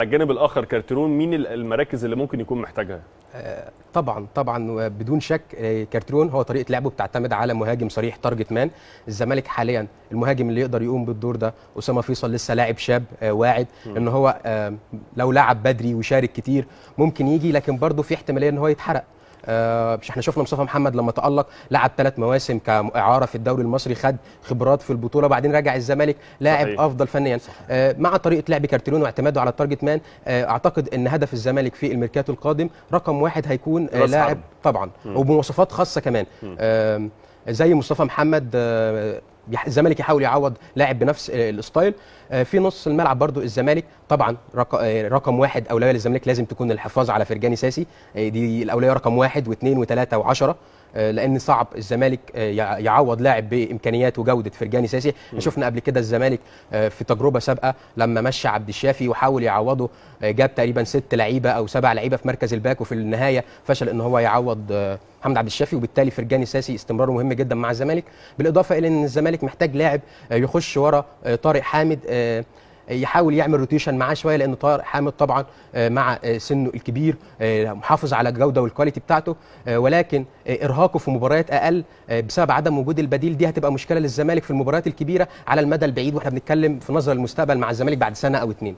على الجانب الاخر كارترون مين المراكز اللي ممكن يكون محتاجها؟ آه، طبعا طبعا بدون شك آه، كارترون هو طريقه لعبه بتعتمد على مهاجم صريح تارجت مان الزمالك حاليا المهاجم اللي يقدر يقوم بالدور ده اسامه فيصل لسه لاعب شاب آه، واعد ان هو لو لعب بدري وشارك كتير ممكن يجي لكن برضه في احتماليه ان هو يتحرق آه، مش احنا شفنا مصطفى محمد لما تالق لعب ثلاث مواسم كاعاره في الدوري المصري خد خبرات في البطوله وبعدين رجع الزمالك لاعب صحيح. افضل فنيا صحيح. آه، مع طريقه لعب كارتيرون واعتماده على التارجت آه، مان اعتقد ان هدف الزمالك في الميركاتو القادم رقم واحد هيكون لاعب طبعا وبمواصفات خاصه كمان زي مصطفى محمد الزمالك يحاول يعوض لاعب بنفس آه، الستايل آه، في نص الملعب برضو الزمالك طبعا آه، رقم واحد اولويه للزمالك لازم تكون الحفاظ على فرجاني ساسي دي الاولويه رقم واحد واثنين وثلاثه وعشرة آه، لان صعب الزمالك آه، يعوض لاعب بامكانيات وجوده فرجاني ساسي شفنا قبل كده الزمالك آه، في تجربه سابقه لما مشى عبد الشافي وحاول يعوضه جاب تقريبا ست لعيبه او سبع لعيبه في مركز الباك وفي النهايه فشل ان هو يعوض محمد عبد الشافي وبالتالي فرجاني ساسي استمراره مهم جدا مع الزمالك بالاضافه الى ان الزمالك محتاج لاعب يخش ورا طارق حامد يحاول يعمل روتيشن معاه شويه لان طاهر حامد طبعا آه، مع آه، سنه الكبير آه، محافظ على الجوده والكواليتي بتاعته ولكن ارهاقه في مباريات اقل بسبب عدم وجود البديل دي هتبقى مشكله للزمالك في المباريات الكبيره على المدى البعيد واحنا بنتكلم في نظر المستقبل مع الزمالك بعد سنه او اتنين